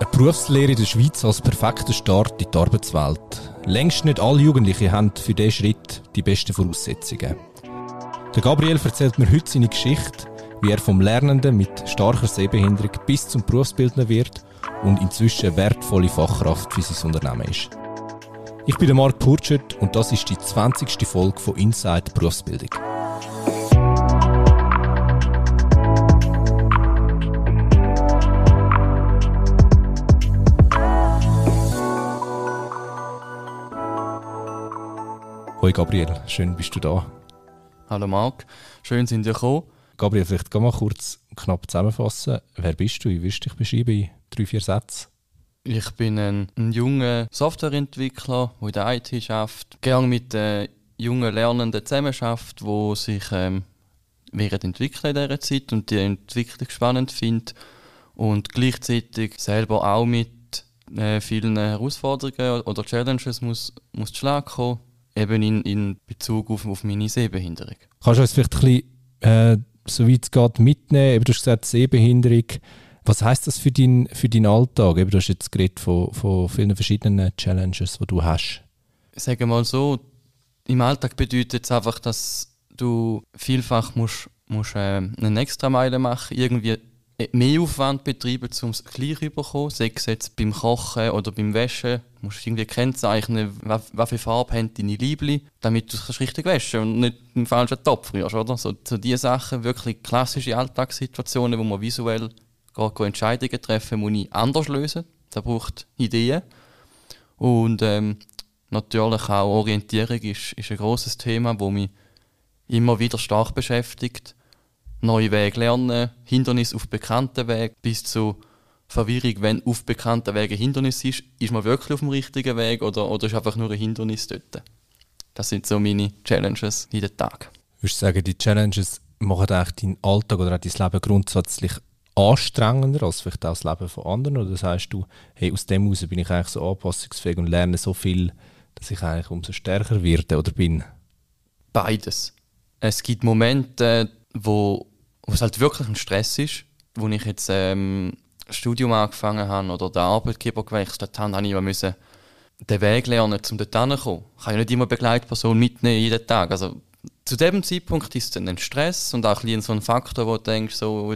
Eine Berufslehre in der Schweiz als perfekter Start in die Arbeitswelt. Längst nicht alle Jugendlichen haben für diesen Schritt die besten Voraussetzungen. Der Gabriel erzählt mir heute seine Geschichte, wie er vom Lernenden mit starker Sehbehinderung bis zum Berufsbildner wird und inzwischen wertvolle Fachkraft für sein Unternehmen ist. Ich bin Marc Purchert und das ist die 20. Folge von Inside Berufsbildung. Hoi Gabriel, schön bist du da. Hallo Marc, schön sind ihr gekommen. Gabriel, vielleicht kann mal kurz knapp zusammenfassen. Wer bist du? Wie würdest du dich beschreiben in drei, vier Sätzen? Ich bin ein, ein junger Softwareentwickler, der in der IT arbeitet, gerne mit äh, jungen Lernenden zusammenarbeitet, die sich ähm, während entwickeln in dieser Zeit und die Entwicklung spannend findet und gleichzeitig selber auch mit äh, vielen Herausforderungen oder Challenges muss, muss zu Schlag kommen eben in, in Bezug auf, auf meine Sehbehinderung. Kannst du uns vielleicht ein bisschen, äh, soweit es geht, mitnehmen? du hast gesagt, Sehbehinderung. Was heißt das für, dein, für deinen Alltag? Eben, du hast jetzt geredet von, von vielen verschiedenen Challenges, die du hast. Sagen wir mal so, im Alltag bedeutet es einfach, dass du vielfach musst, musst, äh, eine Extrameile machen irgendwie äh, mehr Aufwand betreiben, um es gleich zu bekommen, sei es jetzt beim Kochen oder beim Waschen musst irgendwie kennzeichnen, welche Farbe haben deine Liebli, damit du es richtig waschen und nicht im falschen Topf rührst, oder? So, so diese Sachen, wirklich klassische Alltagssituationen, wo man visuell gerade Entscheidungen treffen muss ich anders lösen. Da braucht Ideen. Und ähm, natürlich auch Orientierung ist, ist ein großes Thema, das mich immer wieder stark beschäftigt. Neue Wege lernen, Hindernisse auf bekannten Wegen bis zu Verwirrung, wenn auf bekannten Wegen ein Hindernis ist, ist man wirklich auf dem richtigen Weg oder, oder ist einfach nur ein Hindernis dort? Das sind so meine Challenges jeden Tag. Würdest du sagen, die Challenges machen eigentlich deinen Alltag oder auch dein Leben grundsätzlich anstrengender als vielleicht auch das Leben von anderen? Oder sagst du, hey, aus dem heraus bin ich eigentlich so anpassungsfähig und lerne so viel, dass ich eigentlich umso stärker werde oder bin? Beides. Es gibt Momente, wo, wo es halt wirklich ein Stress ist, wo ich jetzt ähm, das Studium angefangen habe oder den Arbeitgeber gewechselt habe, habe ich immer müssen den Weg lernen, um dort hinzukommen. Ich kann ja nicht immer Begleitperson mitnehmen jeden Tag. Also, zu diesem Zeitpunkt ist es dann ein Stress und auch ein so ein Faktor, wo du denkst, so,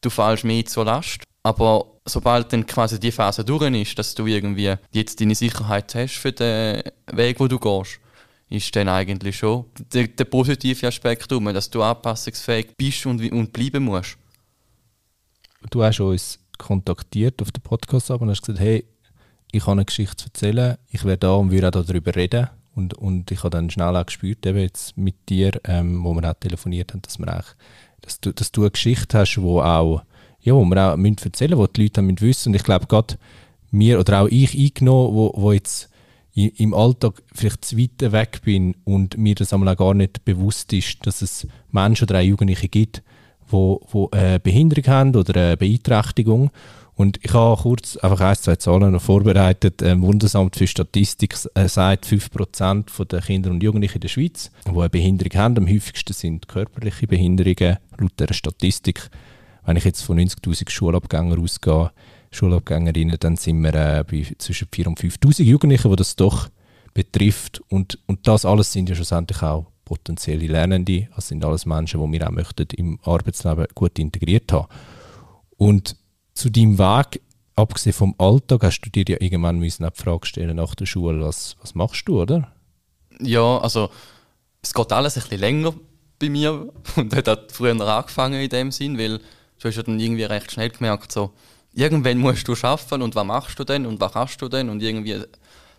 du fällst mehr zur Last. Aber sobald dann quasi die Phase durch ist, dass du irgendwie jetzt deine Sicherheit hast für den Weg, wo du gehst, ist dann eigentlich schon der, der positive Aspekt, um, dass du anpassungsfähig bist und, und bleiben musst du hast uns kontaktiert auf den Podcast ab und hast gesagt, hey, ich habe eine Geschichte zu erzählen, ich wäre da und würde auch darüber reden. Und, und ich habe dann schnell auch gespürt, eben jetzt mit dir, ähm, wo wir auch telefoniert haben, dass, wir auch, dass, du, dass du eine Geschichte hast, wo auch, ja, wo wir auch müssen erzählen müssen, die Leute müssen wissen. Und ich glaube, gerade mir oder auch ich eingenommen, wo, wo jetzt im Alltag vielleicht zu weit weg bin und mir das einmal gar nicht bewusst ist, dass es Menschen oder auch Jugendliche gibt, wo, wo äh, Behinderung haben oder eine äh, Beeinträchtigung. Und ich habe kurz einfach ein, zwei Zahlen noch vorbereitet. Das ähm, Bundesamt für Statistik äh, sagt, 5% der Kinder und Jugendlichen in der Schweiz, die eine Behinderung haben, am häufigsten sind körperliche Behinderungen, laut dieser Statistik. Wenn ich jetzt von 90'000 Schulabgängern ausgehe, Schulabgängerinnen, dann sind wir äh, bei zwischen 4.000 und 5.000 Jugendlichen, die das doch betrifft. Und, und das alles sind ja schlussendlich auch potenzielle Lernende. Das sind alles Menschen, die wir auch möchten im Arbeitsleben gut integriert haben. Und zu deinem Weg, abgesehen vom Alltag, hast du dir ja irgendwann müssen auch die Frage stellen nach der Schule, was, was machst du, oder? Ja, also es geht alles ein bisschen länger bei mir und das hat früher angefangen in dem Sinn, weil du hast ja dann irgendwie recht schnell gemerkt, so irgendwann musst du schaffen und was machst du denn und was kannst du denn und irgendwie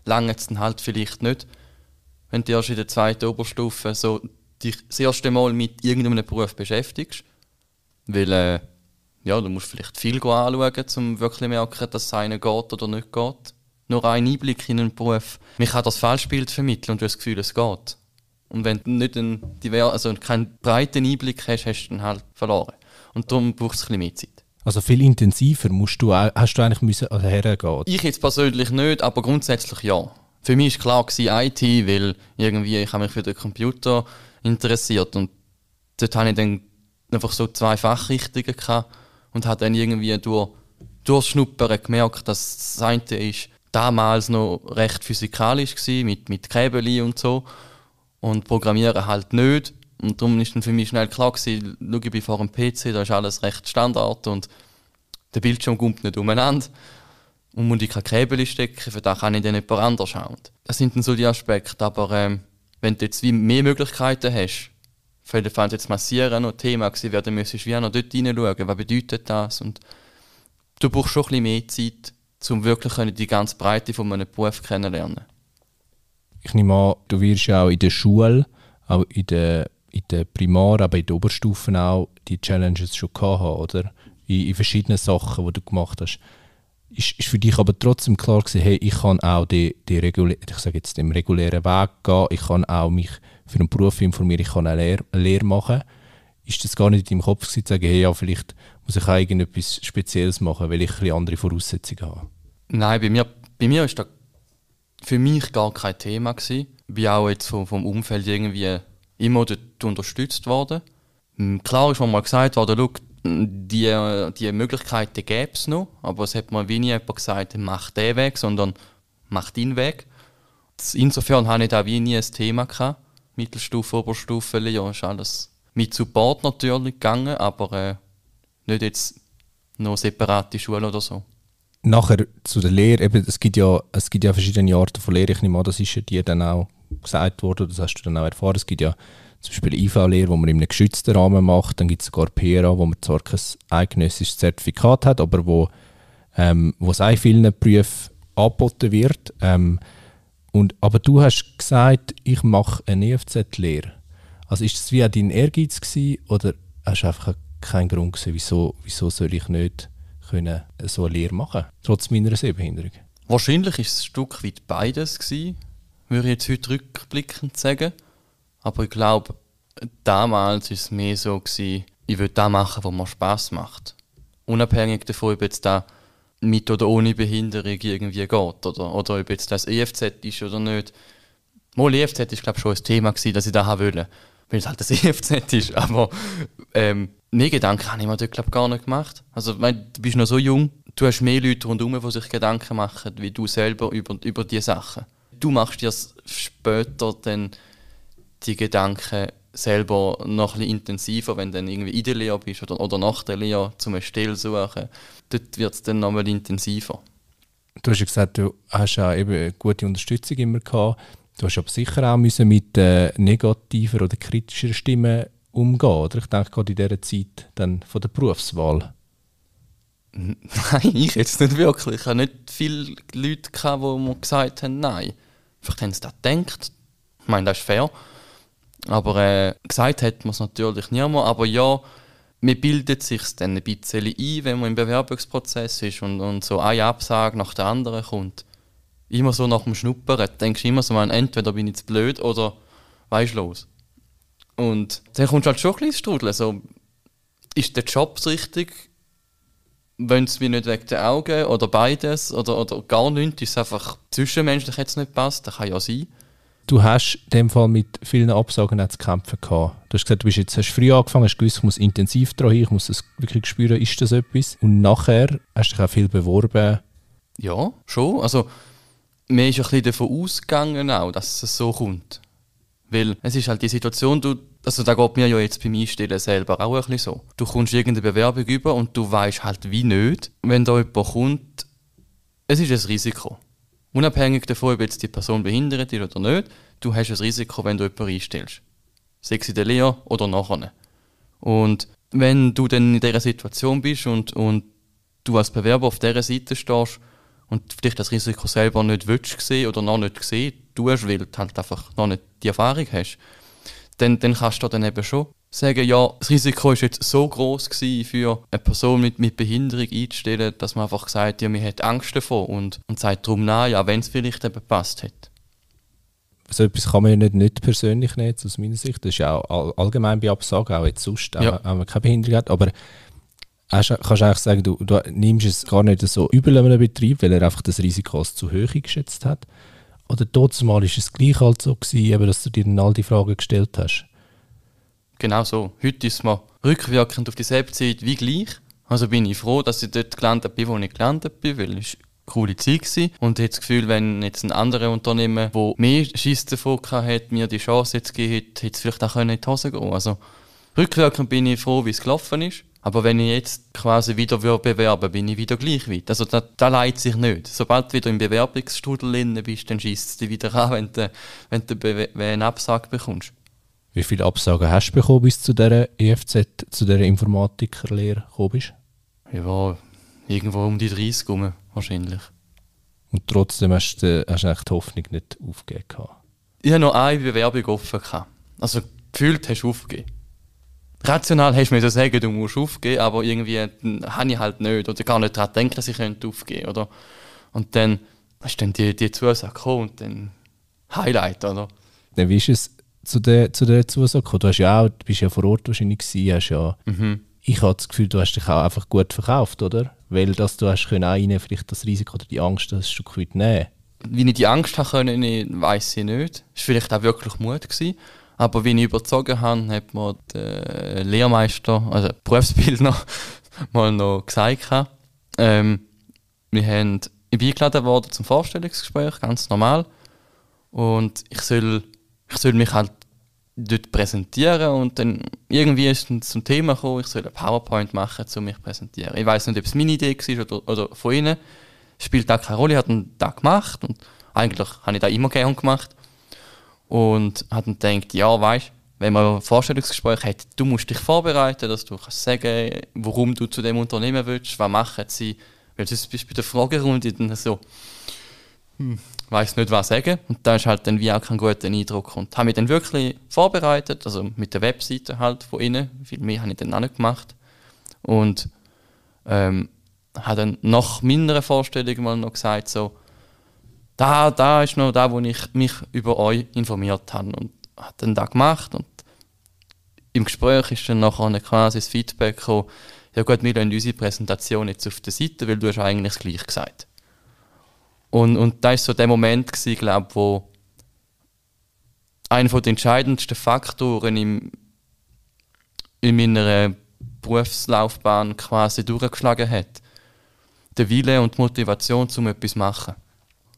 lange es dann halt vielleicht nicht wenn du erst in der zweiten Oberstufe so dich das erste Mal mit irgendeinem Beruf beschäftigst. Weil äh, ja, du musst vielleicht viel anschauen, um wirklich zu merken, dass es einem geht oder nicht geht. Nur ein Einblick in einen Beruf. Mich kann das Falschbild vermitteln und du hast das Gefühl, es geht. Und wenn du nicht einen, also keinen breiten Einblick hast, hast du dann halt verloren. Und darum brauchst du ein bisschen mehr Zeit. Also viel intensiver musst du, hast du eigentlich müssen also hergehen? Ich jetzt persönlich nicht, aber grundsätzlich ja für mich ist klar gewesen, IT, weil irgendwie ich habe mich für den Computer interessiert und dort hatte ich dann einfach so zwei Fachrichtungen und habe dann irgendwie durch, durch Schnuppern gemerkt, dass das eine ist damals noch recht physikalisch war, mit, mit Käbeli und so und Programmieren halt nicht und darum war dann für mich schnell klar gewesen, schau, ich bin vor dem PC, da ist alles recht Standard und der Bildschirm kommt nicht umeinander und muss ich keine Kabel stecken, für das kann ich dann jemand anders schauen. Das sind dann so die Aspekte, aber ähm, wenn du jetzt wie mehr Möglichkeiten hast, vielleicht fand jetzt massieren noch Thema gewesen werden, müsstest du wie auch noch dort hineinschauen, was bedeutet das und du brauchst schon ein bisschen mehr Zeit, um wirklich die ganze Breite von einem Beruf kennenlernen. Ich nehme an, du wirst ja auch in der Schule, auch in der, in der Primar, aber in der Oberstufen auch die Challenges schon gehabt haben, oder? In, in verschiedenen Sachen, die du gemacht hast ist, ist für dich aber trotzdem klar gewesen, hey, ich kann auch die, die regulä ich sage jetzt, den regulären Weg gehen, ich kann auch mich für einen Beruf informieren, ich kann eine Lehre, Lehre machen. Ist das gar nicht in deinem Kopf gewesen, zu sagen, hey, ja, vielleicht muss ich auch irgendetwas Spezielles machen, weil ich ein andere Voraussetzungen habe? Nein, bei mir, bei mir ist das für mich gar kein Thema gewesen. Bin auch jetzt vom, vom Umfeld irgendwie immer unterstützt worden. Hm, klar ist mir mal gesagt worden, die, die Möglichkeiten gäbe es noch, aber es hat mir wie nie jemand gesagt, mach den weg, sondern mach ihn weg. Insofern hatte ich da wie nie ein Thema. Gehabt. Mittelstufe, Oberstufe, ja, ist alles mit Support natürlich gegangen, aber äh, nicht jetzt noch separate Schule oder so. Nachher zu der Lehre, eben, es, gibt ja, es gibt ja verschiedene Arten von Lehre. Ich nehme an, das ist ja dir dann auch gesagt worden, das hast du dann auch erfahren. Es gibt ja zum Beispiel IV-Lehre, die man in einem geschützten Rahmen macht. Dann gibt es sogar PRA, wo man zwar kein eidgenössisches Zertifikat hat, aber wo ähm, es auch vielen Berufen angeboten wird. Ähm, und, aber du hast gesagt, ich mache eine EFZ-Lehre. Also ist das wie dein Ehrgeiz gewesen, oder hast du einfach keinen Grund gesehen, wieso, wieso soll ich nicht können so eine Lehre machen, trotz meiner Sehbehinderung? Wahrscheinlich war es ein Stück weit beides gewesen, würde ich jetzt heute rückblickend sagen. Aber ich glaube, damals war es mehr so, gewesen, ich will das machen, was mir Spass macht. Unabhängig davon, ob jetzt da mit oder ohne Behinderung irgendwie geht oder, oder ob jetzt das EFZ ist oder nicht. Mal EFZ war, glaube schon ein Thema gewesen, dass ich da haben wollte, weil es halt das EFZ ist. Aber ähm, mehr Gedanken habe ich mir dort glaub, gar nicht gemacht. Also mein, du bist noch so jung, du hast mehr Leute rundherum, die sich Gedanken machen, wie du selber über, über diese Sachen. Du machst dir später dann die Gedanken selber noch ein bisschen intensiver, wenn du dann irgendwie in der Lehre bist oder, oder nach der Lehre zum Still suchen. Dort wird es dann noch nochmal intensiver. Du hast ja gesagt, du hast ja eben gute Unterstützung immer gehabt. Du hast aber sicher auch müssen mit äh, negativer oder kritischer Stimme umgehen, oder? Ich denke gerade in dieser Zeit dann von der Berufswahl. Nein, ich jetzt nicht wirklich. Ich habe nicht viele Leute, gehabt, die mir gesagt haben, nein. Vielleicht haben sie das gedacht. Ich meine, das ist fair. Aber äh, gesagt hat man es natürlich nicht niemand. Aber ja, man bildet sich dann ein bisschen ein, wenn man im Bewerbungsprozess ist und, und so eine Absage nach der anderen kommt. Immer so nach dem Schnuppern. Denkst du immer so, man, entweder bin ich zu blöd oder weiß los. Und dann kommst du halt schon ein bisschen strudeln. So, ist der Job richtig? Wollen sie mir nicht wegen den Augen oder beides oder, oder gar nichts? Ist es einfach zwischenmenschlich jetzt nicht passt? Das kann ja sein du hast in dem Fall mit vielen Absagen zu kämpfen gehabt. Du hast gesagt, du bist jetzt, hast früh angefangen, hast gewusst, ich muss intensiv dran hin, ich muss das wirklich spüren, ist das etwas? Und nachher hast du dich auch viel beworben. Ja, schon. Also, mir ist ein bisschen davon ausgegangen auch, dass es so kommt. Weil es ist halt die Situation, du, also da geht mir ja jetzt beim Einstellen selber auch ein bisschen so. Du kommst irgendeine Bewerbung über und du weißt halt wie nicht, wenn da jemand kommt, es ist ein Risiko. Unabhängig davon, ob jetzt die Person behindert ist oder nicht, du hast ein Risiko, wenn du jemanden einstellst. Sei es in der Lehre oder nachher. Und wenn du dann in dieser Situation bist und, und du als Bewerber auf dieser Seite stehst und vielleicht das Risiko selber nicht willst oder noch nicht gesehen tust, weil du halt einfach noch nicht die Erfahrung hast, dann, dann kannst du dann eben schon sagen, ja, das Risiko ist jetzt so groß für eine Person mit, mit Behinderung einzustellen, dass man einfach sagt, ja, man hat Angst davor und, und sagt darum nein, ja, wenn es vielleicht eben passt hat. So etwas kann man ja nicht, nicht persönlich nehmen, aus meiner Sicht. Das ist ja auch allgemein bei Absagen, auch jetzt sonst, ja. wenn man keine Behinderung hat. Aber kannst du eigentlich sagen, du, du nimmst es gar nicht so übel an einem Betrieb, weil er einfach das Risiko als zu hoch geschätzt hat? Oder trotzdem war es gleich halt so, gewesen, dass du dir dann all die Fragen gestellt hast? Genau so. Heute ist man rückwirkend auf dieselbe Zeit wie gleich. Also bin ich froh, dass ich dort gelandet bin, wo ich gelandet bin, weil es eine coole Zeit war. Und ich habe das Gefühl, wenn jetzt ein anderes Unternehmen, wo mehr Schiss davon hatte, mir die Chance jetzt gegeben hätte, hätte es vielleicht auch in die Hose gehen Also rückwirkend bin ich froh, wie es gelaufen ist. Aber wenn ich jetzt quasi wieder bewerben würde, bin ich wieder gleich weit. Also da, das leitet sich nicht. Sobald du wieder im Bewerbungsstudel drin bist, dann schießt es dich wieder an, wenn du, wenn du einen Absag bekommst. Wie viele Absagen hast du bekommen, bis zu dieser EFZ, zu dieser Informatikerlehre gekommen bist? Ich war irgendwo um die 30 herum, wahrscheinlich. Und trotzdem hast du, hast du die Hoffnung nicht aufgegeben? Ich hatte noch eine Bewerbung offen. Also gefühlt hast du aufgegeben. Rational hast du mir sagen, du musst aufgeben, aber irgendwie habe ich halt nicht oder gar nicht daran denken, dass ich könnte aufgeben könnte. Und dann ist dann die, die Zusage gekommen und dann Highlight, oder? Dann wie ist es zu der, zu der Zusage Du hast ja auch, bist ja vor Ort wahrscheinlich gewesen, hast ja, mhm. ich hatte das Gefühl, du hast dich auch einfach gut verkauft, oder? Weil dass du hast können auch vielleicht das Risiko oder die Angst das ein Stück weit nehmen. Wie ich die Angst haben können, weiß ich nicht. Es war vielleicht auch wirklich Mut. Gewesen. Aber wie ich überzogen habe, hat mir der Lehrmeister, also der Berufsbildner, mal noch gesagt. Ähm, wir haben, eingeladen worden zum Vorstellungsgespräch, ganz normal. Und ich soll ich soll mich halt dort präsentieren und dann irgendwie ist es zum Thema gekommen, ich soll eine PowerPoint machen, um mich zu präsentieren. Ich weiß nicht, ob es meine Idee war oder, oder von Ihnen. Spielt da keine Rolle, ich habe das gemacht und eigentlich habe ich das immer gerne gemacht. Und habe dann gedacht, ja, weißt wenn man ein Vorstellungsgespräch hat, du musst dich vorbereiten, dass du kannst sagen warum du zu dem Unternehmen willst, was machen sie. Weil sonst bist du bei der Fragerunde dann so, hm, weiß nicht, was sagen. Und da ist halt dann wie auch kein guter Eindruck. Und habe mich dann wirklich vorbereitet, also mit der Webseite halt von innen, viel mehr habe ich dann auch nicht gemacht. Und ähm, habe dann nach meiner Vorstellung mal noch gesagt, so, da, da ist noch da, wo ich mich über euch informiert habe. Und habe dann das gemacht und im Gespräch ist dann nachher quasi das Feedback gekommen, ja gut, wir lassen unsere Präsentation jetzt auf der Seite, weil du hast eigentlich das Gleiche gesagt. Und, und da war so der Moment, gewesen, glaub, wo einer der entscheidendsten Faktoren im, in meiner äh, Berufslaufbahn quasi durchgeschlagen hat. Der Wille und die Motivation, um etwas zu machen.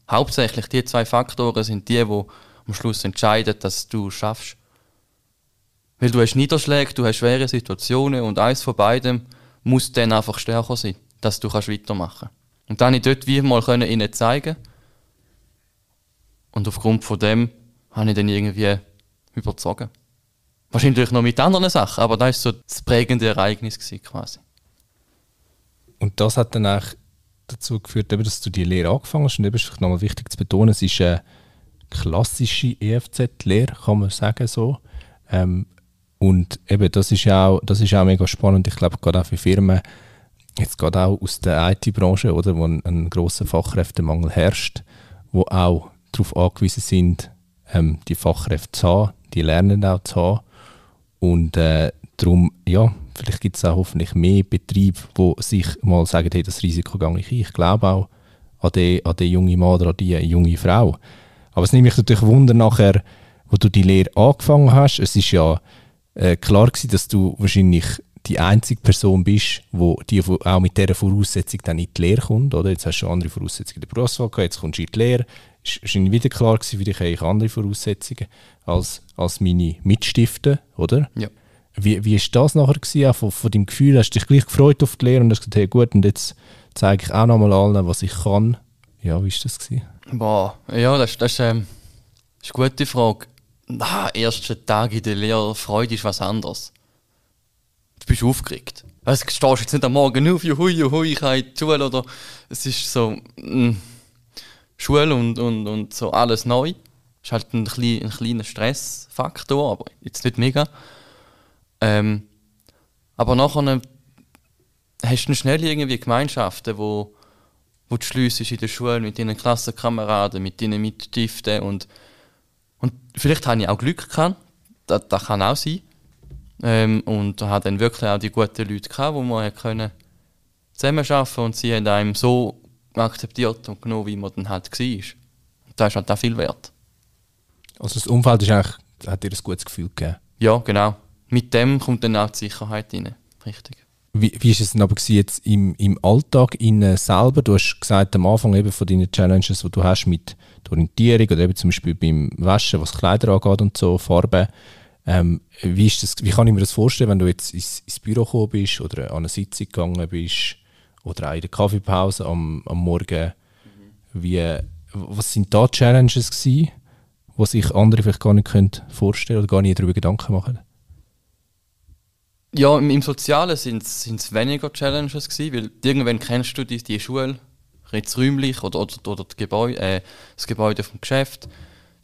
Hauptsächlich die zwei Faktoren sind die, die am Schluss entscheiden, dass du es schaffst. Weil du hast Niederschläge, du hast schwere Situationen und eins von beidem muss dann einfach stärker sein, dass du kannst weitermachen kannst. Und dann konnte ich dort wie mal können ihnen zeigen. Und aufgrund von dem habe ich dann irgendwie überzogen. Wahrscheinlich noch mit anderen Sachen, aber das war so das prägende Ereignis quasi. Und das hat dann auch dazu geführt, dass du die Lehre angefangen hast. Und eben ist nochmal wichtig zu betonen, es ist eine klassische EFZ-Lehre, kann man sagen so. Ähm, und eben, das ist auch, das ist auch mega spannend. Ich glaube, gerade auch für Firmen, jetzt gerade auch aus der IT-Branche, oder, wo ein, ein großer Fachkräftemangel herrscht, wo auch darauf angewiesen sind, ähm, die Fachkräfte zu haben, die Lernen auch zu haben. Und äh, darum, ja, vielleicht gibt es auch hoffentlich mehr Betriebe, wo sich mal sagen, hey, das Risiko gehe ich ein. Ich glaube auch an den, an den jungen Mann oder an die junge Frau. Aber es nimmt mich natürlich Wunder nachher, wo du die Lehre angefangen hast. Es ist ja äh, klar gewesen, dass du wahrscheinlich die einzige Person bist, wo die auch mit dieser Voraussetzung dann in die Lehre kommt. Oder? Jetzt hast du schon andere Voraussetzungen in der Berufswahl gehabt, jetzt kommst du in die Lehre. Es war wieder klar, gewesen, für dich habe ich andere Voraussetzungen als, als meine Mitstiften, oder? Ja. Wie, wie das nachher gewesen, von, von dem Gefühl? Hast du dich gleich gefreut auf die Lehre und hast gesagt, hey gut, und jetzt zeige ich auch nochmal allen, was ich kann? Ja, wie war das gewesen? Boah, ja, das, das, ähm, das ist eine gute Frage. Na, ah, erster Tag in der Lehre, Freude ist was anderes du bist aufgeregt. Also, du stehst jetzt nicht am Morgen auf, juhu, juhu, ich habe die Schule oder es ist so mh, mm, Schule und, und, und so alles neu. Das Ist halt ein, klein, ein kleiner Stressfaktor, aber jetzt nicht mega. Ähm, aber nachher hast du schnell irgendwie Gemeinschaften, wo, wo du schliessest in der Schule mit deinen Klassenkameraden, mit deinen Mitstiften und, und vielleicht habe ich auch Glück gehabt, das, das kann auch sein, ähm, und habe dann wirklich auch die guten Leute gehabt, die man können zusammenarbeiten und sie haben einem so akzeptiert und genommen, wie man dann halt war. Und das ist halt auch viel wert. Also das Umfeld ist eigentlich, hat dir ein gutes Gefühl gegeben? Ja, genau. Mit dem kommt dann auch die Sicherheit rein. Richtig. Wie, wie ist es denn aber jetzt im, im Alltag innen selber? Du hast gesagt am Anfang eben von deinen Challenges, die du hast mit der Orientierung oder eben zum Beispiel beim Waschen, was Kleider angeht und so, Farben. Ähm, wie, ist das, wie kann ich mir das vorstellen, wenn du jetzt ins, ins Büro gekommen bist oder an eine Sitzung gegangen bist oder auch in der Kaffeepause am, am Morgen? Wie, was sind da Challenges die sich andere vielleicht gar nicht vorstellen oder gar nicht darüber Gedanken machen? Ja, im, im Sozialen sind es weniger Challenges gewesen, weil irgendwann kennst du die, die Schule, jetzt räumlich oder, oder, oder Gebäude, äh, das Gebäude vom Geschäft.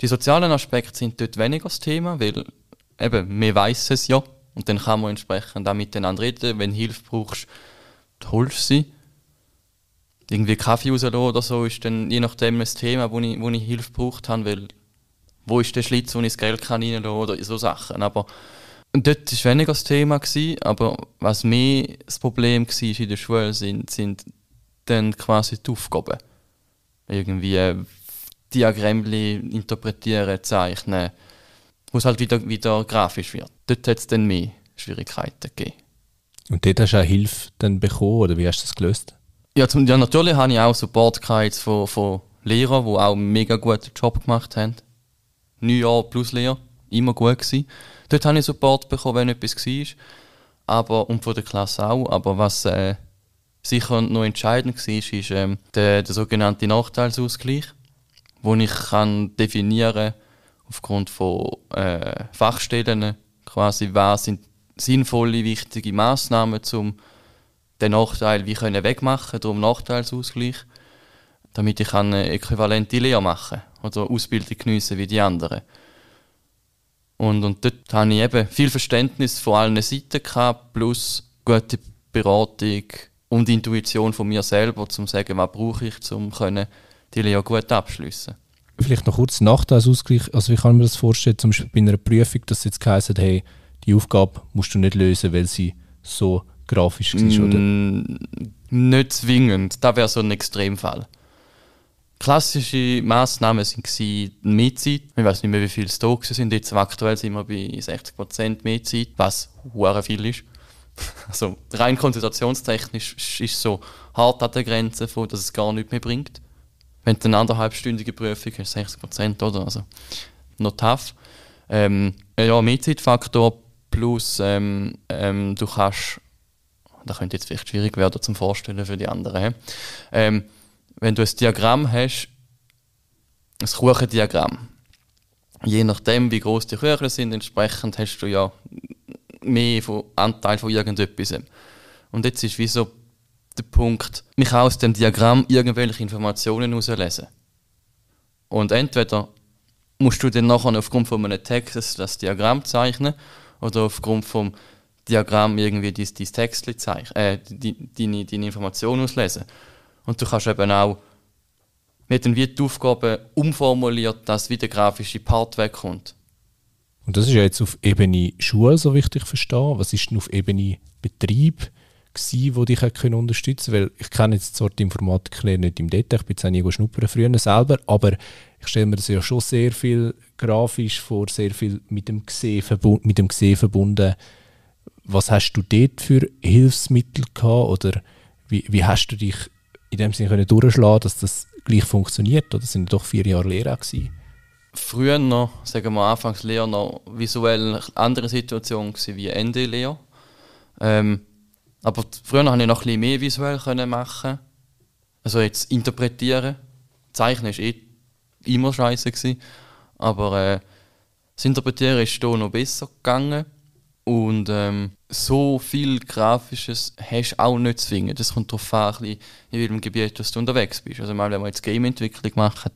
Die sozialen Aspekte sind dort weniger das Thema, weil eben, man weiß es ja. Und dann kann man entsprechend auch miteinander reden. Wenn du Hilfe brauchst, holst du sie. Irgendwie Kaffee rauslassen oder so ist dann je nachdem ein Thema, wo ich, wo ich Hilfe gebraucht habe, weil wo ist der Schlitz, wo ich das Geld kann reinlassen oder so Sachen. Aber dort war weniger das Thema, gewesen, aber was mehr das Problem war in der Schule, sind, sind dann quasi die Aufgaben. Irgendwie äh, Diagramme interpretieren, zeichnen, wo es halt wieder, wieder grafisch wird. Dort hat es dann mehr Schwierigkeiten gegeben. Und dort hast du auch Hilfe dann bekommen oder wie hast du das gelöst? Ja, zum, ja natürlich habe ich auch Support von, von Lehrern, die auch einen mega guten Job gemacht haben. Neun Jahre plus Lehrer, immer gut gewesen. Dort habe ich Support bekommen, wenn etwas war. Aber, und von der Klasse auch. Aber was äh, sicher noch entscheidend war, ist ähm, der, der sogenannte Nachteilsausgleich, wo ich kann definieren kann, aufgrund von äh, Fachstellen quasi, was sind sinnvolle, wichtige Maßnahmen, um den Nachteil wie können wegmachen, darum Nachteilsausgleich, damit ich eine äh, äquivalente Lehre machen oder Ausbildung geniessen wie die anderen. Und, und dort hatte ich eben viel Verständnis von allen Seiten gehabt, plus gute Beratung und Intuition von mir selber, um zu sagen, was brauche ich, um die Lehre gut abschließen vielleicht noch kurz nach als Ausgleich, also wie kann man das vorstellen, zum Beispiel bei einer Prüfung, dass jetzt geheißen hey, die Aufgabe musst du nicht lösen, weil sie so grafisch ist, mm, oder? nicht zwingend, das wäre so ein Extremfall. Klassische Massnahmen waren Mehrzeit. Ich weiß nicht mehr, wie viele es da sind. Jetzt aktuell sind wir bei 60% Mehrzeit, was sehr viel ist. Also rein konzentrationstechnisch ist es so hart an der Grenze, dass es gar nichts mehr bringt wenn du eine anderthalbstündige Prüfung hast, 60 Prozent, oder? Also noch tough. Ähm, ja, Mitzeitfaktor plus ähm, ähm, du kannst, da könnte jetzt vielleicht schwierig werden zum Vorstellen für die anderen. Ähm, wenn du ein Diagramm hast, ein Kuchendiagramm, je nachdem wie groß die Kuchen sind, entsprechend hast du ja mehr von Anteil von irgendetwas. Und jetzt ist wie so der Punkt, mich aus dem Diagramm irgendwelche Informationen herauslesen. Und entweder musst du dann nachher aufgrund von einem Text das Diagramm zeichnen oder aufgrund vom Diagramm irgendwie dein, dein Text zeichnen, äh, deine, deine Informationen auslesen. Und du kannst eben auch mit den die Aufgabe umformuliert, dass wieder der grafische Part wegkommt. Und das ist ja jetzt auf Ebene Schule, so wichtig verstehen. Was ist denn auf Ebene Betrieb? gewesen, wo dich unterstützen können, weil ich kenne jetzt zwar die Informatiklehre nicht im Detail, ich bin jetzt auch nie schnuppern früher selber, aber ich stelle mir das ja schon sehr viel grafisch vor, sehr viel mit dem Gesehen mit dem Gesehen verbunden. Was hast du dort für Hilfsmittel gehabt oder wie, wie hast du dich in dem Sinne können durchschlagen, dass das gleich funktioniert? Oder sind doch vier Jahre Lehrer gewesen? Früher noch, sagen wir anfangs Lehrer noch visuell andere Situation wie Ende Lehrer. Ähm, aber früher konnte ich noch ein bisschen mehr visuell machen. Also jetzt interpretieren. Zeichnen war eh immer scheiße. Gewesen. Aber äh, das Interpretieren ist hier noch besser gegangen. Und ähm, so viel Grafisches hast du auch nicht zwingen. Das kommt darauf an, in welchem Gebiet dass du unterwegs bist. Also wenn wir jetzt Game-Entwicklung machen,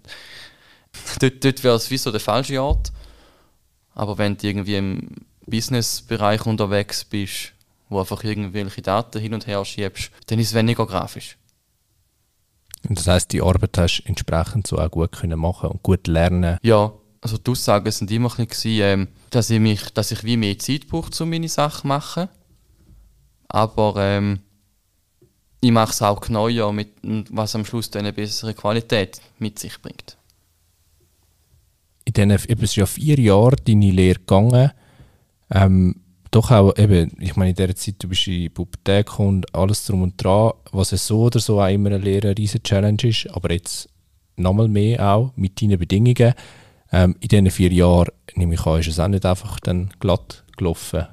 dort, dort wäre es wie so der falsche Ort. Aber wenn du irgendwie im Business-Bereich unterwegs bist, wo einfach irgendwelche Daten hin und her schiebst, dann ist es weniger grafisch. Und das heißt, die Arbeit hast du entsprechend so auch gut können machen und gut lernen. Ja, also die Aussagen sind immer ein bisschen, ähm, dass ich mich, dass ich wie mehr Zeit brauche, um meine Sachen zu machen. Aber ähm, ich mache es auch neuer, mit, was am Schluss eine bessere Qualität mit sich bringt. In diesen ja vier Jahren deine Lehre gegangen. Ähm, doch auch eben, ich meine, in dieser Zeit, du bist in Pubertät und alles drum und dran, was es so oder so auch immer eine Lehre eine riesige Challenge ist, aber jetzt nochmal mehr auch mit deinen Bedingungen. Ähm, in diesen vier Jahren, nehme ich an, ist es auch nicht einfach dann glatt gelaufen.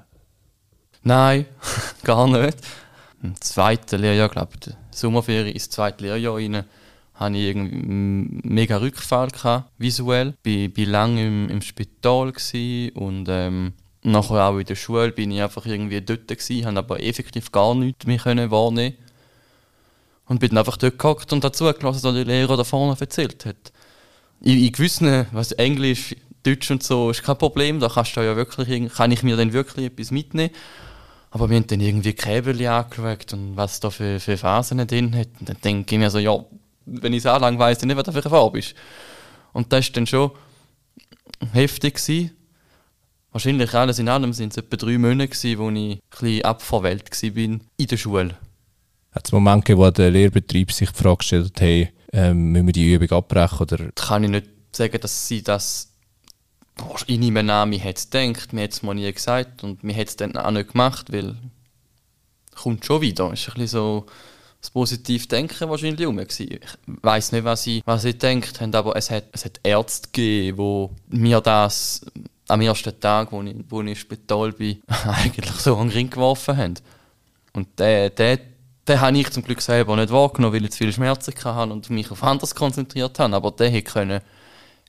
Nein, gar nicht. Im zweiten Lehrjahr, glaube ich, Sommerferien ins zweite Lehrjahr rein, hatte ich irgendwie einen mega Rückfall gehabt, visuell. Ich war lange im, im Spital und ähm, Nachher auch in der Schule bin ich einfach irgendwie dort, gewesen, habe aber effektiv gar nichts mehr können wahrnehmen Und bin einfach dort gehockt und dazu gelassen, was der Lehrer da vorne erzählt hat. In, in gewissen, was Englisch, Deutsch und so ist kein Problem, da kannst du ja wirklich, kann ich mir dann wirklich etwas mitnehmen. Aber wir haben dann irgendwie Käbel angeschaut und was da für, für Phasen drin hat. Und dann denke ich mir so, ja, wenn ich es anlange, weiss ich nicht, was da für eine Farbe ist. Und das war dann schon heftig. Gewesen wahrscheinlich alles in allem sind es etwa drei Monate, gewesen, wo ich etwas ab war in der Schule. Hat es Momente wo der Lehrbetrieb sich die Frage gestellt hat, hey, ähm, müssen wir die Übung abbrechen? Oder? kann ich nicht sagen, dass sie das in meinem Namen hat gedacht, mir hat es mal nie gesagt und mir hat es dann auch nicht gemacht, weil es kommt schon wieder. Es ist ein bisschen so das positive Denken wahrscheinlich rum. Ich weiß nicht, was ich, was ich denkt haben, aber es hat, es hat Ärzte gegeben, die mir das am ersten Tag, wo ich, wo ich im Spital bin, eigentlich so einen Ring geworfen haben. Und den, den, den habe ich zum Glück selber nicht wahrgenommen, weil ich zu viele Schmerzen hatte und mich auf anderes konzentriert habe. Aber der hätte können,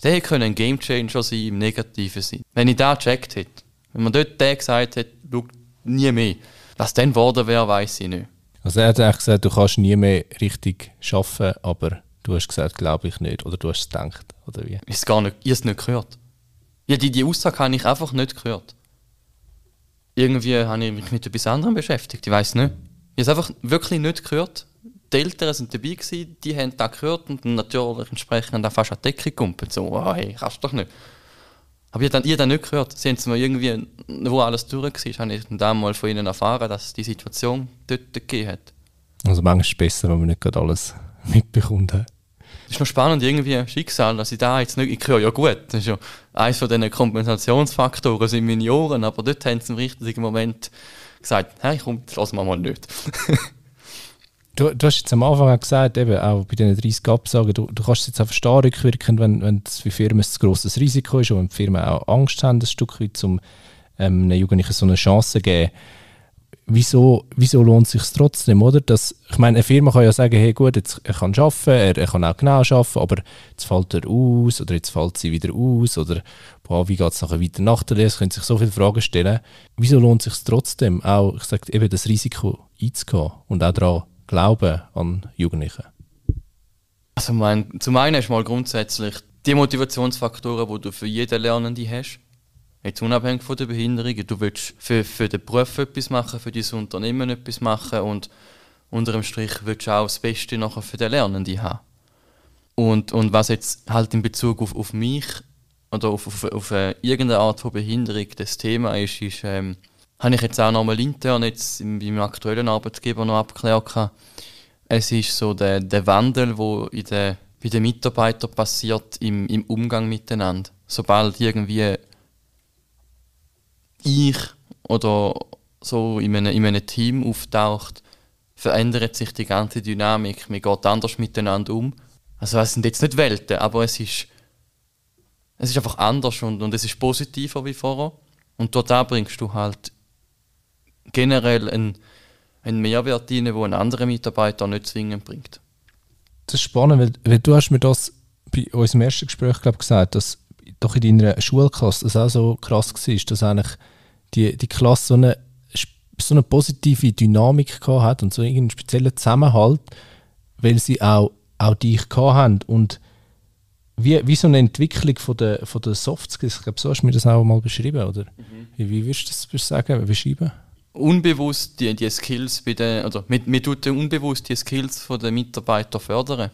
der hätte können ein Gamechanger sein im negativen Sinn. Wenn ich da gecheckt hätte, wenn man dort den gesagt hätte, nie mehr. Was dann geworden wäre, weiß ich nicht. Also er hat eigentlich gesagt, du kannst nie mehr richtig arbeiten, aber du hast gesagt, glaube ich nicht. Oder du hast es gedacht, oder wie? Ich habe es nicht gehört. Ja, die, die Aussage habe ich einfach nicht gehört. Irgendwie habe ich mich mit etwas anderem beschäftigt, ich weiß nicht. Ich habe es einfach wirklich nicht gehört. Die Eltern sind dabei, gewesen, die haben das gehört und natürlich entsprechend dann fast an die Decke gekumpelt. So, oh, hey, kannst du doch nicht. Aber ich habe dann, nicht gehört. Sie haben es mir irgendwie, wo alles durch war, habe ich dann, dann mal von ihnen erfahren, dass es die Situation dort gegeben hat. Also manchmal ist es besser, wenn man nicht gerade alles mitbekommt. Hat es ist noch spannend, irgendwie Schicksal, dass ich da jetzt nicht, ich höre ja gut, das ist ja eines von diesen Kompensationsfaktoren sind meine Ohren, aber dort haben sie im richtigen Moment gesagt, hey, komm, das lassen wir mal nicht. Du, du, hast jetzt am Anfang auch gesagt, eben auch bei diesen 30 Absagen, du, du kannst es jetzt auch verstehen, rückwirkend, wenn, wenn es für Firmen ein grosses Risiko ist und wenn Firmen auch Angst haben, ein Stück weit, um ähm, einem Jugendlichen so eine Chance zu geben wieso, wieso lohnt es sich trotzdem, oder? Dass, ich meine, eine Firma kann ja sagen, hey gut, jetzt, er kann arbeiten, er, er kann auch genau arbeiten, aber jetzt fällt er aus oder jetzt fällt sie wieder aus oder boah, wie geht es nachher weiter nach der Lehre? Es können sich so viele Fragen stellen. Wieso lohnt es sich trotzdem auch, ich sage eben, das Risiko einzugehen und auch daran glauben an Jugendliche? Also mein, zum einen ist mal grundsätzlich die Motivationsfaktoren, die du für jeden Lernenden hast Jetzt unabhängig von der Behinderung, du willst für, für den Beruf etwas machen, für dein Unternehmen etwas machen und unter dem Strich willst du auch das Beste nachher für den Lernenden haben. Und, und was jetzt halt in Bezug auf, auf mich oder auf, auf, auf äh, irgendeine Art von Behinderung das Thema ist, ist ähm, habe ich jetzt auch nochmal intern jetzt meinem aktuellen Arbeitgeber noch abgeklärt. Gehabt. Es ist so der, der Wandel, wo in der, bei den Mitarbeitern passiert im, im Umgang miteinander. Sobald irgendwie ich oder so in einem, in einem Team auftaucht, verändert sich die ganze Dynamik. Man geht anders miteinander um. Also es sind jetzt nicht Welten, aber es ist, es ist einfach anders und, und es ist positiver wie vorher. Und dort bringst du halt generell einen, einen Mehrwert rein, den ein anderer Mitarbeiter nicht zwingend bringt. Das ist spannend, weil, weil du hast mir das bei unserem ersten Gespräch glaub, gesagt, dass doch in deiner Schulklasse das auch so krass war, dass eigentlich die, die Klasse so eine, so eine positive Dynamik hat und so einen speziellen Zusammenhalt, weil sie auch, auch dich haben und wie, wie so eine Entwicklung von der, von der Soft Skills. Ich glaube, so hast du mir das auch mal beschrieben, oder? Mhm. Wie, wie würdest du das sagen, beschreiben? Unbewusst die, die Skills bei den, oder mit, mit unbewusst die Skills von den fördern,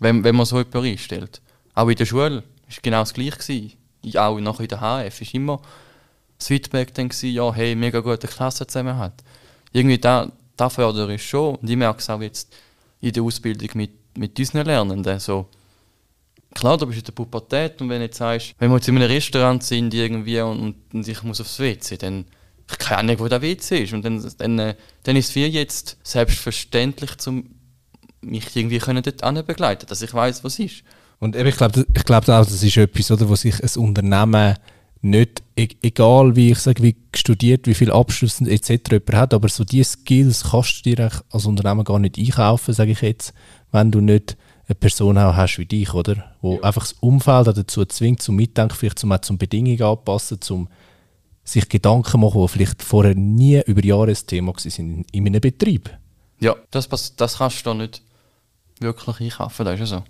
wenn, wenn man so etwas einstellt. Auch in der Schule ist genau das Gleiche gewesen. Auch noch in der HF ist immer das Feedback dann gewesen, ja, hey, mega gute Klasse zusammen hat. Irgendwie da, da fördere ich schon. Und ich merke es auch jetzt in der Ausbildung mit, mit unseren Lernenden. So, also, klar, du bist in der Pubertät und wenn jetzt sagst, wenn wir jetzt in einem Restaurant sind irgendwie und, und ich muss aufs WC, dann ich keine Ahnung, wo der WC ist. Und dann, dann, äh, dann ist es für jetzt selbstverständlich, um mich irgendwie dort begleiten dass ich weiß was ist. Und eben, ich glaube ich glaub auch, das ist etwas, oder, wo sich ein Unternehmen nicht, e-, egal wie ich sage, wie studiert, wie viel Abschluss etc. jemand hat, aber so diese Skills kannst du dir als Unternehmen gar nicht einkaufen, sage ich jetzt, wenn du nicht eine Person auch hast wie dich, oder? Wo ja. einfach das Umfeld dazu zwingt, zum Mitdenken, vielleicht zum, auch zum Bedingungen anpassen, zum sich Gedanken machen, die vielleicht vorher nie über Jahre ein Thema waren in, in einem Betrieb. Ja, das, das kannst du da nicht wirklich einkaufen, das ist ja so.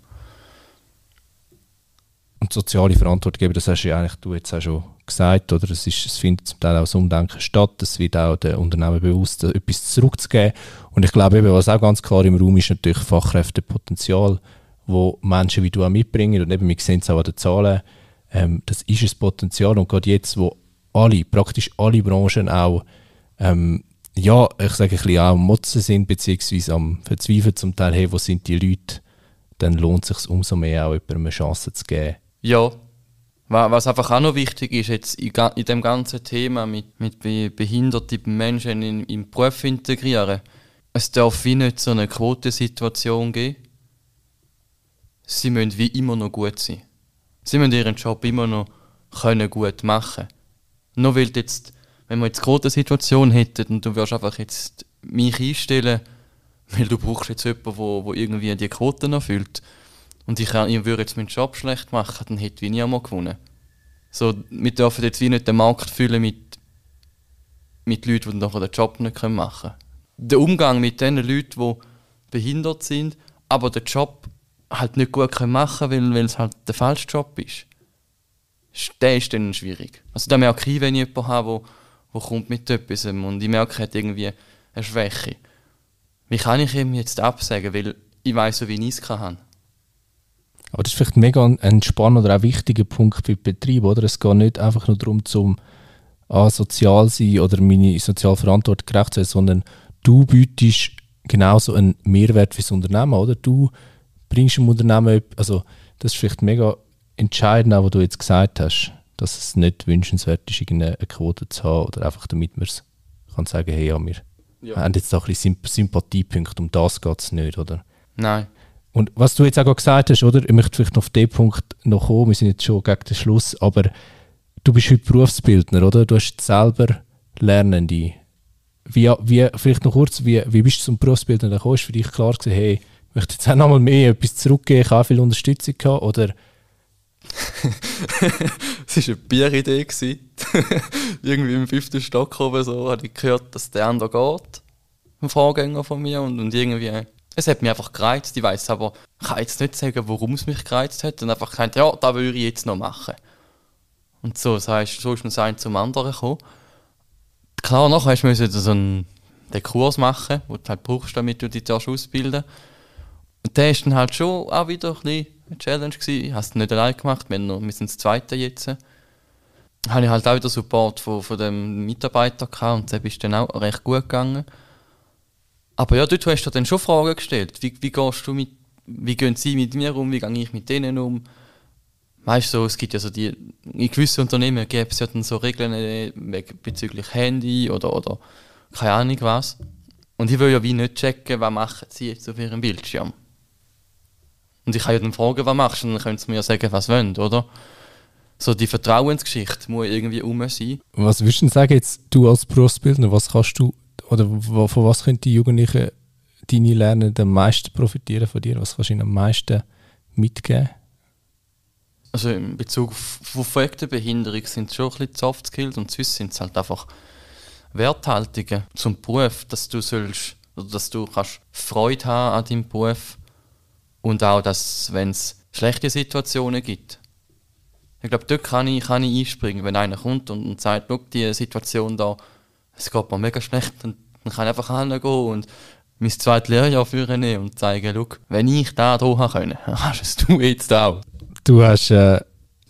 Und soziale Verantwortung, geben, das hast du ja eigentlich du jetzt auch schon gesagt, oder? Es, ist, es findet zum Teil auch das Umdenken statt, es wird auch den Unternehmen bewusst, äh, etwas zurückzugeben. Und ich glaube eben, was auch ganz klar im Raum ist, natürlich Fachkräftepotenzial, wo Menschen wie du auch mitbringen. Und eben, wir sehen es auch an den Zahlen, ähm, das ist ein Potenzial. Und gerade jetzt, wo alle, praktisch alle Branchen auch, ähm, ja, ich sage ein bisschen auch am Motzen sind, beziehungsweise am Verzweifeln zum Teil, hey, wo sind die Leute, dann lohnt es sich umso mehr, auch jemandem eine Chance zu geben ja. Was einfach auch noch wichtig ist, jetzt in, in dem ganzen Thema mit, mit behinderten Menschen in, im Beruf integrieren, es darf wie nicht so eine Quotensituation geben. Sie müssen wie immer noch gut sein. Sie müssen ihren Job immer noch können gut machen können. Nur weil jetzt, wenn wir jetzt eine Quotensituation hätten und du wirst einfach jetzt mich einstellen, weil du brauchst jetzt jemanden, der irgendwie die Quoten erfüllt, und ich, ich würde jetzt meinen Job schlecht machen, dann hätte ich nie einmal gewonnen. So, wir dürfen jetzt wie nicht den Markt füllen mit, mit Leuten, die nachher den Job nicht machen können. Der Umgang mit den Leuten, die behindert sind, aber den Job halt nicht gut machen können, weil, weil es halt der falsche Job ist. Der ist dann schwierig. Also da merke ich, wenn ich jemanden habe, wo, wo kommt mit etwas und ich merke, er hat irgendwie eine Schwäche. Wie kann ich ihm jetzt absagen, weil ich weiß wie ich es kann. Aber das ist vielleicht mega ein, ein spannender oder auch wichtiger Punkt für Betriebe, oder? Es geht nicht einfach nur darum, zum ah, sozial sein oder meine soziale Verantwortung gerecht zu sein, sondern du bietest genauso einen Mehrwert fürs Unternehmen, oder? Du bringst dem Unternehmen, also das ist vielleicht mega entscheidend, auch was du jetzt gesagt hast, dass es nicht wünschenswert ist, irgendeine Quote zu haben oder einfach damit man es kann sagen, hey, ja, wir ja. haben jetzt da ein bisschen Sympathiepunkte, um das geht es nicht, oder? Nein. Und was du jetzt auch gesagt hast, oder? Ich möchte vielleicht noch auf den Punkt noch kommen, wir sind jetzt schon gegen den Schluss, aber du bist heute Berufsbildner, oder? Du hast selber Lernende. Wie, wie, vielleicht noch kurz, wie, wie bist du zum Berufsbildner gekommen? Ist für dich klar gewesen, hey, ich möchte jetzt auch noch mal mehr etwas zurückgeben, ich habe auch viel Unterstützung gehabt, oder? es war eine Bieridee. Irgendwie im fünften Stock oben so, habe ich gehört, dass der andere geht. Ein Vorgänger von mir und, und irgendwie es hat mich einfach gereizt. Ich weiß aber, ich kann jetzt nicht sagen, warum es mich gereizt hat. Und einfach gesagt, ja, das würde ich jetzt noch machen. Und so, das heißt, so ist man sein zum anderen gekommen. Klar, nachher hast du so einen, den Kurs machen, den du halt brauchst, damit du dich zuerst ausbilden Und der ist dann halt schon auch wieder ein eine Challenge gewesen. habe es nicht allein gemacht, wir, noch, wir sind das Zweite jetzt. Habe ich halt auch wieder Support von, von dem Mitarbeiter gehabt und der ist dann auch recht gut gegangen. Aber ja, dort hast du dann schon Fragen gestellt. Wie, wie gehst du mit, wie gehen sie mit mir um, wie gehe ich mit denen um? Weißt du, so, es gibt ja so die, in gewissen Unternehmen gäbe es ja dann so Regeln äh, bezüglich Handy oder, oder keine Ahnung was. Und ich will ja wie nicht checken, was machen sie jetzt auf ihrem Bildschirm. Und ich kann ja dann fragen, was machst du, und dann können sie mir ja sagen, was wollen, oder? So die Vertrauensgeschichte muss irgendwie um sein. Was würdest du denn sagen, jetzt du als Berufsbildner, was kannst du oder von was können die Jugendlichen, deine Lernenden, am meisten profitieren von dir? Was kannst du ihnen am meisten mitgeben? Also in Bezug auf die Behinderung sind es schon ein bisschen Soft Skills und sonst sind es halt einfach Werthaltungen zum Beruf, dass du sollst, oder dass du kannst Freude haben an deinem Beruf und auch, dass wenn es schlechte Situationen gibt, ich glaube, dort kann ich, kann ich einspringen, wenn einer kommt und, und sagt, schau, die Situation da es geht mir mega schlecht und dann kann ich einfach hingehen und mein zweites Lehrjahr führen und zeigen, schau, wenn ich da hier kann, kannst du es jetzt auch. Du hast, äh,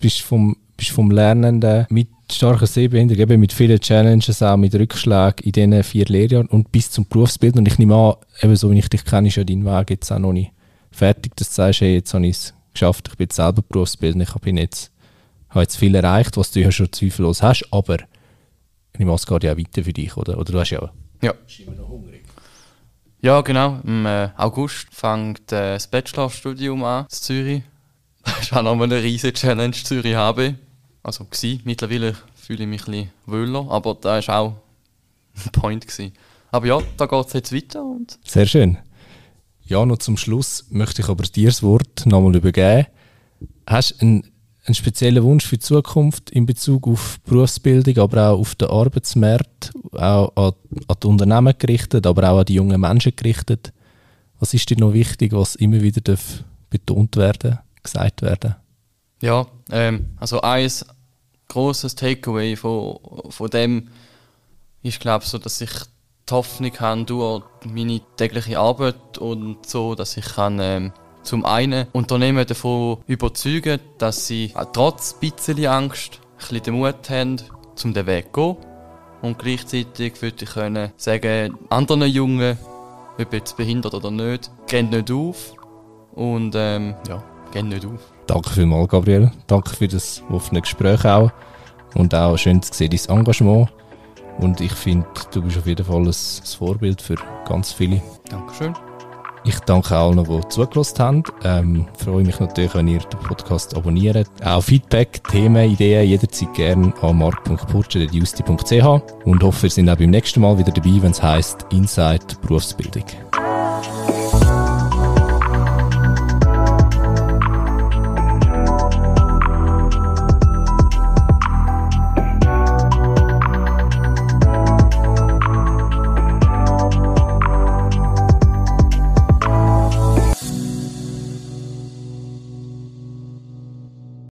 bist, vom, bist vom Lernenden mit starker Sehbehinderung, eben mit vielen Challenges, auch mit Rückschlägen in diesen vier Lehrjahren und bis zum Berufsbild. Und ich nehme an, eben so wie ich dich kenne, ist ja dein Weg jetzt auch noch nicht fertig, dass du sagst, hey, jetzt habe ich es geschafft, ich bin selber Berufsbildner, ich bin jetzt, habe jetzt viel erreicht, was du ja schon zweifellos hast, aber in Moskau ja weiter für dich, oder? Oder du hast ja. Ja. Bist immer noch hungrig. Ja, genau. Im äh, August fängt äh, das Bachelorstudium an in Zürich. Das ist auch nochmal eine riesige Challenge Zürich HB. Also war. Mittlerweile fühle ich mich ein bisschen wohler, aber da war auch ein Point. Gewesen. Aber ja, da geht es jetzt weiter. Und Sehr schön. Ja, noch zum Schluss möchte ich aber dir das Wort nochmal übergeben. Hast du einen einen speziellen Wunsch für die Zukunft in Bezug auf Berufsbildung, aber auch auf den Arbeitsmarkt, auch an, an die Unternehmen gerichtet, aber auch an die jungen Menschen gerichtet? Was ist dir noch wichtig, was immer wieder darf betont werden, gesagt werden? Ja, ähm, also ein großes Takeaway von, von dem ist, glaube so, dass ich die Hoffnung habe durch meine tägliche Arbeit und so, dass ich kann ähm, zum einen Unternehmen davon überzeugen, dass sie trotz ein bisschen Angst ein den Mut haben, um den Weg zu gehen. Und gleichzeitig würde ich können sagen, anderen Jungen, ob jetzt behindert oder nicht, gehen nicht auf. Und ähm, ja, gehen nicht auf. Danke vielmals, Gabriel. Danke für das offene Gespräch auch. Und auch schön zu sehen, dein Engagement. Und ich finde, du bist auf jeden Fall ein, ein Vorbild für ganz viele. Dankeschön. Ich danke allen, die zugelassen haben. Ähm, freue mich natürlich, wenn ihr den Podcast abonniert. Auch Feedback, Themen, Ideen jederzeit gerne an mark.purcher.justi.ch und hoffe, ihr seid auch beim nächsten Mal wieder dabei, wenn es heisst Inside Berufsbildung.